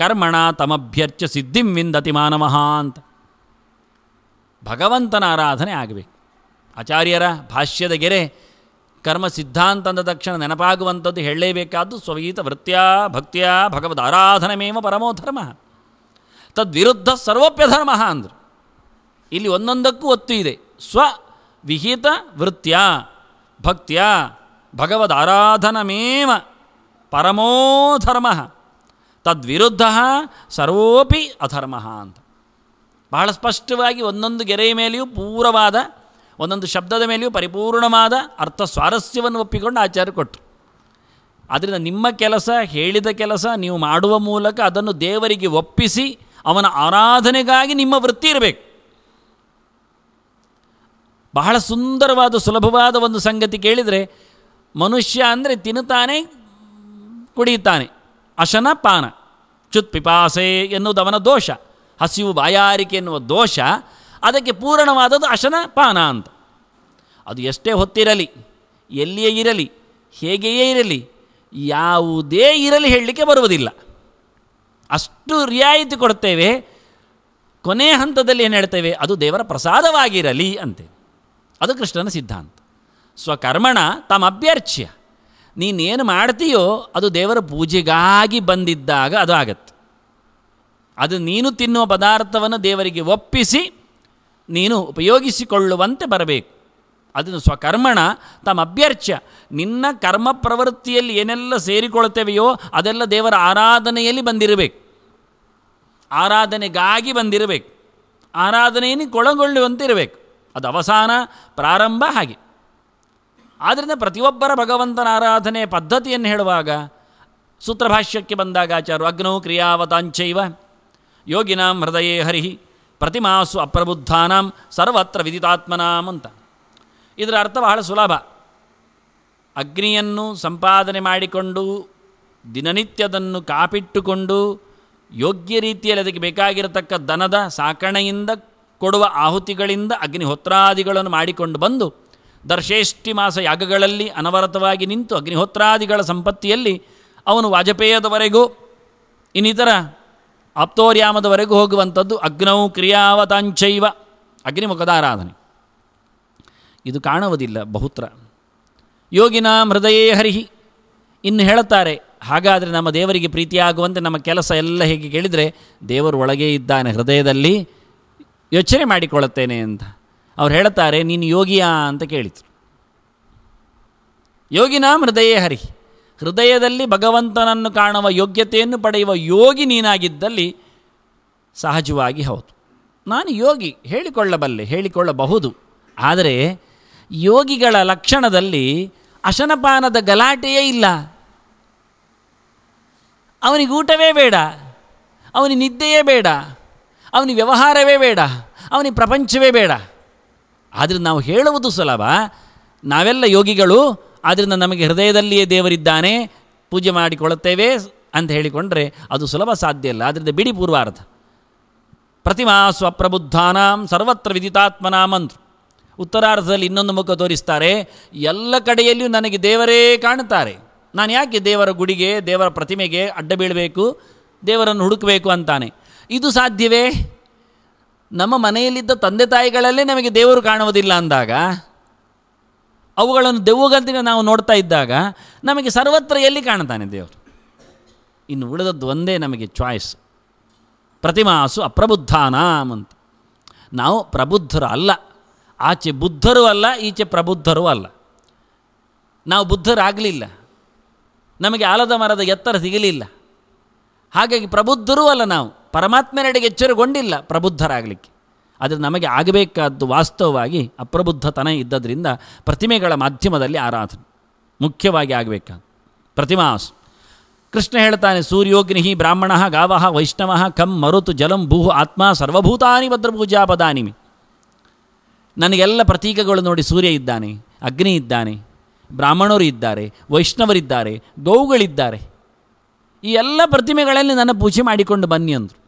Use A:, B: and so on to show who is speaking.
A: ಕರ್ಮಣ ತಮಭ್ಯರ್ಚ ಸಿದ್ಧಿಂ ವಿಂದತಿ ಮಾನವಃ ಅಂತ ಭಗವಂತನ ಆರಾಧನೆ ಆಗಬೇಕು ಆಚಾರ್ಯರ ಭಾಷ್ಯದ ಗೆರೆ ಕರ್ಮ ಸಿದ್ಧಾಂತ ಅಂದ ತಕ್ಷಣ ನೆನಪಾಗುವಂಥದ್ದು ಹೇಳಲೇಬೇಕಾದ್ದು ಸ್ವಗೀತ ವೃತ್ತಿಯ ಭಕ್ತಿಯ ಭಗವದ್ ಆರಾಧನಮೇವ ಪರಮೋ ಧರ್ಮ ತದ್ವಿರುದ್ಧ ಸರ್ವೋಪ್ಯಧರ್ಮ ಅಂದರು ಇಲ್ಲಿ ಒಂದೊಂದಕ್ಕೂ ಒತ್ತು ಇದೆ ಸ್ವ ವಿಹಿತ ವೃತ್ತಿಯ ಭಕ್ತಿಯ ಭಗವದ್ ಆರಾಧನಮೇವ ಪರಮೋ ಧರ್ಮ ತದ್ವಿರುದ್ಧ ಸರ್ವೋಪಿ ಅಧರ್ಮ ಅಂತ ಬಹಳ ಸ್ಪಷ್ಟವಾಗಿ ಒಂದೊಂದು ಗೆರೆಯ ಮೇಲೆಯೂ ಪೂರವಾದ ಒಂದೊಂದು ಶಬ್ದದ ಮೇಲೆಯೂ ಪರಿಪೂರ್ಣವಾದ ಅರ್ಥ ಸ್ವಾರಸ್ಯವನ್ನು ಒಪ್ಪಿಕೊಂಡು ಆಚಾರ್ಯ ಕೊಟ್ಟರು ಆದ್ದರಿಂದ ನಿಮ್ಮ ಕೆಲಸ ಹೇಳಿದ ಕೆಲಸ ನೀವು ಮಾಡುವ ಮೂಲಕ ಅದನ್ನು ದೇವರಿಗೆ ಒಪ್ಪಿಸಿ ಅವನ ಆರಾಧನೆಗಾಗಿ ನಿಮ್ಮ ವೃತ್ತಿ ಇರಬೇಕು ಬಹಳ ಸುಂದರವಾದ ಸುಲಭವಾದ ಒಂದು ಸಂಗತಿ ಕೇಳಿದರೆ ಮನುಷ್ಯ ಅಂದರೆ ತಿನ್ನುತ್ತಾನೆ ಕುಡಿಯುತ್ತಾನೆ ಅಶನ ಪಾನ ಚುತ್ ಪಿಪಾಸೆ ಎನ್ನುವುದು ಅವನ ದೋಷ ಹಸಿವು ಬಾಯಾರಿಕೆ ಎನ್ನುವ ದೋಷ ಅದಕ್ಕೆ ಪೂರಣವಾದದ್ದು ಅಶನ ಪಾನ ಅಂತ ಅದು ಎಷ್ಟೇ ಹೊತ್ತಿರಲಿ ಎಲ್ಲಿಯೇ ಇರಲಿ ಹೇಗೆಯೇ ಇರಲಿ ಯಾವುದೇ ಇರಲಿ ಹೇಳಲಿಕ್ಕೆ ಬರುವುದಿಲ್ಲ ಅಷ್ಟು ರಿಯಾಯಿತಿ ಕೊಡ್ತೇವೆ ಕೊನೆ ಹಂತದಲ್ಲಿ ಏನು ಹೇಳ್ತೇವೆ ಅದು ದೇವರ ಪ್ರಸಾದವಾಗಿರಲಿ ಅಂತೆ ಅದು ಕೃಷ್ಣನ ಸಿದ್ಧಾಂತ ಸ್ವಕರ್ಮಣ ತಮ್ಮ ಅಭ್ಯರ್ಚ್ಯ ನೀನೇನು ಮಾಡ್ತೀಯೋ ಅದು ದೇವರ ಪೂಜೆಗಾಗಿ ಬಂದಿದ್ದಾಗ ಅದು ಆಗತ್ತೆ ಅದು ನೀನು ತಿನ್ನುವ ಪದಾರ್ಥವನ್ನು ದೇವರಿಗೆ ಒಪ್ಪಿಸಿ ನೀನು ಉಪಯೋಗಿಸಿಕೊಳ್ಳುವಂತೆ ಬರಬೇಕು ಅದನ್ನು ಸ್ವಕರ್ಮಣ ತಮ್ಮ ಅಭ್ಯರ್ಚ್ಯ ನಿನ್ನ ಕರ್ಮ ಪ್ರವೃತ್ತಿಯಲ್ಲಿ ಏನೆಲ್ಲ ಸೇರಿಕೊಳ್ತೇವೆಯೋ ಅದೆಲ್ಲ ದೇವರ ಆರಾಧನೆಯಲ್ಲಿ ಬಂದಿರಬೇಕು ಆರಾಧನೆಗಾಗಿ ಬಂದಿರಬೇಕು ಆರಾಧನೆಯನ್ನು ಕೊಳಗೊಳ್ಳುವಂತೆ ಇರಬೇಕು ಅದು ಅವಸಾನ ಪ್ರಾರಂಭ ಹಾಗೆ ಆದ್ದರಿಂದ ಪ್ರತಿಯೊಬ್ಬರ ಭಗವಂತನ ಆರಾಧನೆ ಪದ್ಧತಿಯನ್ನು ಹೇಳುವಾಗ ಸೂತ್ರಭಾಷ್ಯಕ್ಕೆ ಬಂದಾಗ ಆಚಾರ್ಯರು ಅಗ್ನೌ ಕ್ರಿಯಾವತಾಂಚೈವ ಯೋಗಿನಾಂ ಹೃದಯೇ ಹರಿ ಪ್ರತಿಮಾಸು ಅಪ್ರಬುದ್ಧಾನಾಂ ಸರ್ವತ್ರ ವಿದಿತಾತ್ಮನಾಂ ಅಂತ ಇದರ ಅರ್ಥ ಬಹಳ ಸುಲಭ ಅಗ್ನಿಯನ್ನು ಸಂಪಾದನೆ ಮಾಡಿಕೊಂಡು ದಿನನಿತ್ಯದನ್ನು ಕಾಪಿಟ್ಟುಕೊಂಡು ಯೋಗ್ಯ ರೀತಿಯಲ್ಲಿ ಅದಕ್ಕೆ ಬೇಕಾಗಿರತಕ್ಕ ದನದ ಸಾಕಣೆಯಿಂದ ಕೊಡುವ ಆಹುತಿಗಳಿಂದ ಅಗ್ನಿಹೋತ್ರಾದಿಗಳನ್ನು ಮಾಡಿಕೊಂಡು ಬಂದು ದರ್ಶೇಷ್ಠಿ ಮಾಸ ಯಾಗಗಳಲ್ಲಿ ಅನವರತವಾಗಿ ನಿಂತು ಅಗ್ನಿಹೋತ್ರಾದಿಗಳ ಸಂಪತ್ತಿಯಲ್ಲಿ ಅವನು ವಾಜಪೇಯದವರೆಗೂ ಇನ್ನಿತರ ಆಪ್ತೋರ್ಯಾಮದವರೆಗೂ ಹೋಗುವಂಥದ್ದು ಅಗ್ನೌ ಕ್ರಿಯಾವತಾಂಚೈವ ಅಗ್ನಿಮುಖದ ಆರಾಧನೆ ಇದು ಕಾಣುವುದಿಲ್ಲ ಬಹುತ್ರ ಯೋಗಿನ ಹೃದಯೇ ಹರಿಹಿ ಇನ್ನು ಹೇಳುತ್ತಾರೆ ಹಾಗಾದರೆ ನಮ್ಮ ದೇವರಿಗೆ ಪ್ರೀತಿಯಾಗುವಂತೆ ನಮ್ಮ ಕೆಲಸ ಎಲ್ಲ ಹೇಗೆ ಕೇಳಿದರೆ ದೇವರು ಒಳಗೆ ಇದ್ದಾನೆ ಹೃದಯದಲ್ಲಿ ಯೋಚನೆ ಮಾಡಿಕೊಳ್ಳುತ್ತೇನೆ ಅಂತ ಅವ್ರು ಹೇಳ್ತಾರೆ ನೀನು ಯೋಗಿಯಾ ಅಂತ ಕೇಳಿತು ಯೋಗಿನ ಹೃದಯೇ ಹರಿ ಹೃದಯದಲ್ಲಿ ಭಗವಂತನನ್ನು ಕಾಣುವ ಯೋಗ್ಯತೆಯನ್ನು ಪಡೆಯುವ ಯೋಗಿ ನೀನಾಗಿದ್ದಲ್ಲಿ ಸಹಜವಾಗಿ ಹೌದು ನಾನು ಯೋಗಿ ಹೇಳಿಕೊಳ್ಳಬಲ್ಲೆ ಹೇಳಿಕೊಳ್ಳಬಹುದು ಆದರೆ ಯೋಗಿಗಳ ಲಕ್ಷಣದಲ್ಲಿ ಅಶನಪಾನದ ಗಲಾಟೆಯೇ ಇಲ್ಲ ಅವನಿಗೆ ಊಟವೇ ಬೇಡ ಅವನಿಗೆ ನಿದ್ದೆಯೇ ಬೇಡ ಅವನಿಗೆ ವ್ಯವಹಾರವೇ ಬೇಡ ಅವನಿಗೆ ಪ್ರಪಂಚವೇ ಬೇಡ ಆದರೆ ನಾವು ಹೇಳುವುದು ಸುಲಭ ನಾವೆಲ್ಲ ಯೋಗಿಗಳು ಆದ್ದರಿಂದ ನಮಗೆ ಹೃದಯದಲ್ಲಿಯೇ ದೇವರಿದ್ದಾನೆ ಪೂಜೆ ಮಾಡಿಕೊಳ್ಳುತ್ತೇವೆ ಅಂತ ಹೇಳಿಕೊಂಡರೆ ಅದು ಸುಲಭ ಸಾಧ್ಯ ಇಲ್ಲ ಆದ್ದರಿಂದ ಬಿಡಿ ಪೂರ್ವಾರ್ಧ ಪ್ರತಿಮಾ ಸ್ವಪ್ರಬುದ್ಧಾನಾಂ ಸರ್ವತ್ರ ವಿದಿತಾತ್ಮನ ಮಂತ್ರ ಉತ್ತರಾರ್ಧದಲ್ಲಿ ಇನ್ನೊಂದು ಮುಖ ತೋರಿಸ್ತಾರೆ ಎಲ್ಲ ಕಡೆಯಲ್ಲಿಯೂ ನನಗೆ ದೇವರೇ ಕಾಣುತ್ತಾರೆ ನಾನು ಯಾಕೆ ದೇವರ ಗುಡಿಗೆ ದೇವರ ಪ್ರತಿಮೆಗೆ ಅಡ್ಡ ಬೀಳಬೇಕು ದೇವರನ್ನು ಹುಡುಕಬೇಕು ಅಂತಾನೆ ಇದು ಸಾಧ್ಯವೇ ನಮ್ಮ ಮನೆಯಲ್ಲಿದ್ದ ತಂದೆ ತಾಯಿಗಳಲ್ಲೇ ನಮಗೆ ದೇವರು ಕಾಣುವುದಿಲ್ಲ ಅಂದಾಗ ಅವುಗಳನ್ನು ದೆವ್ವಗಂತಿಗೆ ನಾವು ನೋಡ್ತಾ ಇದ್ದಾಗ ನಮಗೆ ಸರ್ವತ್ರ ಎಲ್ಲಿ ಕಾಣ್ತಾನೆ ದೇವರು ಇನ್ನು ಉಳಿದದ್ದು ಒಂದೇ ನಮಗೆ ಚಾಯ್ಸ್ ಪ್ರತಿಮಾಸು ಅಪ್ರಬುದ್ಧಾನಾಂ ಅಂತ ನಾವು ಪ್ರಬುದ್ಧರು ಅಲ್ಲ ಆಚೆ ಬುದ್ಧರೂ ಅಲ್ಲ ಈಚೆ ಪ್ರಬುದ್ಧರೂ ಅಲ್ಲ ನಾವು ಬುದ್ಧರಾಗಲಿಲ್ಲ ನಮಗೆ ಆಲದ ಮರದ ಎತ್ತರ ಸಿಗಲಿಲ್ಲ ಹಾಗಾಗಿ ಪ್ರಬುದ್ಧರೂ ಅಲ್ಲ ನಾವು ಪರಮಾತ್ಮನೆಡೆಗೆ ಎಚ್ಚರಗೊಂಡಿಲ್ಲ ಪ್ರಬುದ್ಧರಾಗಲಿಕ್ಕೆ ಆದರೆ ನಮಗೆ ಆಗಬೇಕಾದ್ದು ವಾಸ್ತವವಾಗಿ ಅಪ್ರಬುದ್ಧತನ ಇದ್ದದರಿಂದ ಪ್ರತಿಮೆಗಳ ಮಾಧ್ಯಮದಲ್ಲಿ ಆರಾಧನೆ ಮುಖ್ಯವಾಗಿ ಆಗಬೇಕಾ ಪ್ರತಿಮಾಸ್ ಕೃಷ್ಣ ಹೇಳ್ತಾನೆ ಸೂರ್ಯೋಗ್ನಿ ಬ್ರಾಹ್ಮಣ ಗಾವ ವೈಷ್ಣವ ಕಂ ಮರುತು ಜಲಂ ಭೂ ಆತ್ಮ ಸರ್ವಭೂತಾನಿ ಭದ್ರಪೂಜಾ ಪದಾನಿಮಿ ನನಗೆಲ್ಲ ಪ್ರತೀಕಗಳು ನೋಡಿ ಸೂರ್ಯ ಇದ್ದಾನೆ ಅಗ್ನಿ ಇದ್ದಾನೆ ಬ್ರಾಹ್ಮಣರು ಇದ್ದಾರೆ ವೈಷ್ಣವರಿದ್ದಾರೆ ಗೌಗಳಿದ್ದಾರೆ ಈ ಎಲ್ಲ ಪ್ರತಿಮೆಗಳಲ್ಲಿ ನನ್ನ ಪೂಜೆ ಮಾಡಿಕೊಂಡು ಬನ್ನಿ ಅಂದರು